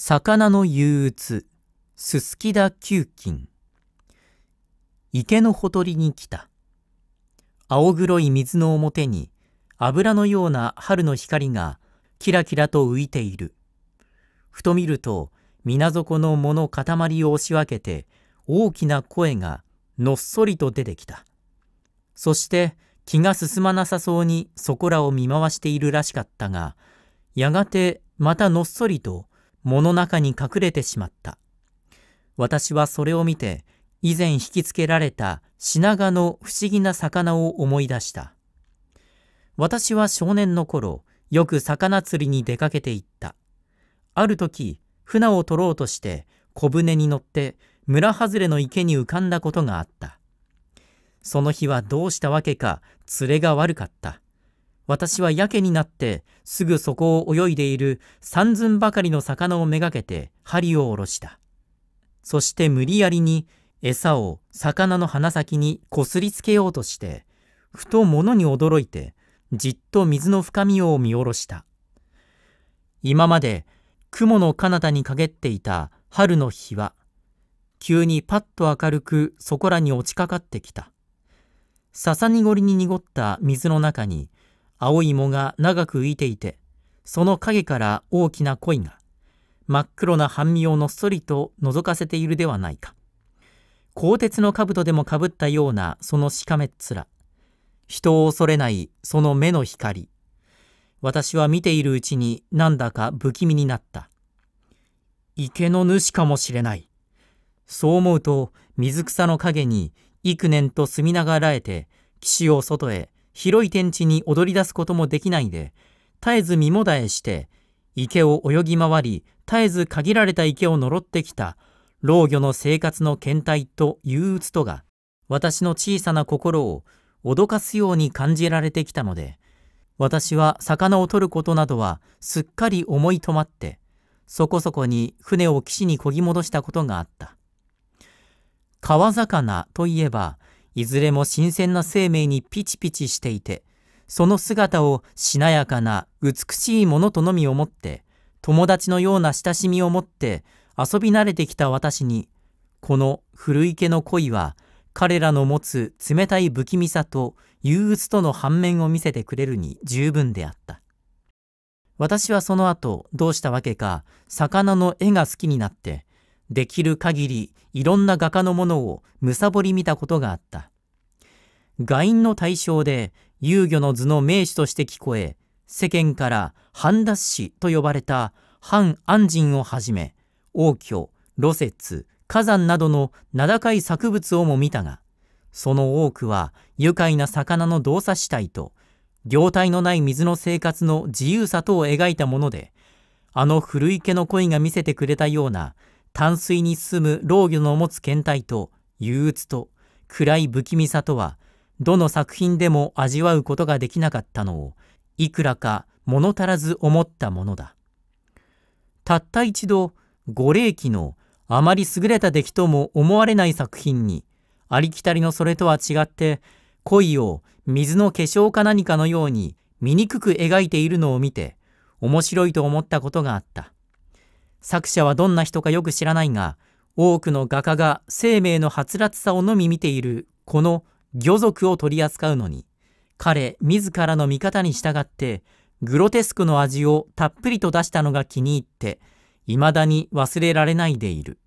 魚の憂鬱すすきだ球菌池のほとりに来た青黒い水の表に油のような春の光がキラキラと浮いているふと見ると水底の藻の塊を押し分けて大きな声がのっそりと出てきたそして気が進まなさそうにそこらを見回しているらしかったがやがてまたのっそりと物中に隠れてしまった。私はそれを見て、以前引きつけられた品賀の不思議な魚を思い出した。私は少年の頃、よく魚釣りに出かけていった。ある時、船を取ろうとして小舟に乗って村外れの池に浮かんだことがあった。その日はどうしたわけか連れが悪かった。私はやけになってすぐそこを泳いでいる三寸ばかりの魚をめがけて針を下ろした。そして無理やりに餌を魚の鼻先にこすりつけようとして、ふと物に驚いてじっと水の深みを見下ろした。今まで雲の彼方にげっていた春の日は、急にパッと明るくそこらに落ちかかってきた。笹濁りに濁った水の中に青い藻が長く浮いていて、その影から大きな鯉が、真っ黒な半身をのっそりと覗かせているではないか。鋼鉄の兜でもかぶったようなそのしかめっ面。人を恐れないその目の光。私は見ているうちになんだか不気味になった。池の主かもしれない。そう思うと水草の陰に幾年と住みながらえて岸を外へ広い天地に踊り出すこともできないで、絶えず身もだえして、池を泳ぎ回り、絶えず限られた池を呪ってきた、老魚の生活の倦怠と憂鬱とが、私の小さな心を脅かすように感じられてきたので、私は魚を取ることなどはすっかり思い止まって、そこそこに船を岸にこぎ戻したことがあった。川魚といえば、いずれも新鮮な生命にピチピチしていて、その姿をしなやかな美しいものとのみ思って、友達のような親しみを持って遊び慣れてきた私に、この古池の恋は彼らの持つ冷たい不気味さと憂鬱との反面を見せてくれるに十分であった。私はその後どうしたわけか魚の絵が好きになってできる限りいろんな画家のものをむさぼり見たことがあった。画員の対象で遊魚の図の名手として聞こえ、世間から半達師と呼ばれた半安人をはじめ、王居、露雪、火山などの名高い作物をも見たが、その多くは愉快な魚の動作死体と、業態のない水の生活の自由さとを描いたもので、あの古池の恋が見せてくれたような淡水に住む老魚の持つ倦怠と憂鬱と暗い不気味さとはどの作品でも味わうことができなかったのをいくらか物足らず思ったものだたった一度五霊気のあまり優れた出来とも思われない作品にありきたりのそれとは違って恋を水の化粧か何かのように醜く描いているのを見て面白いと思ったことがあった作者はどんな人かよく知らないが、多くの画家が生命のはつらつさをのみ見ているこの魚族を取り扱うのに、彼自らの見方に従って、グロテスクの味をたっぷりと出したのが気に入って、未だに忘れられないでいる。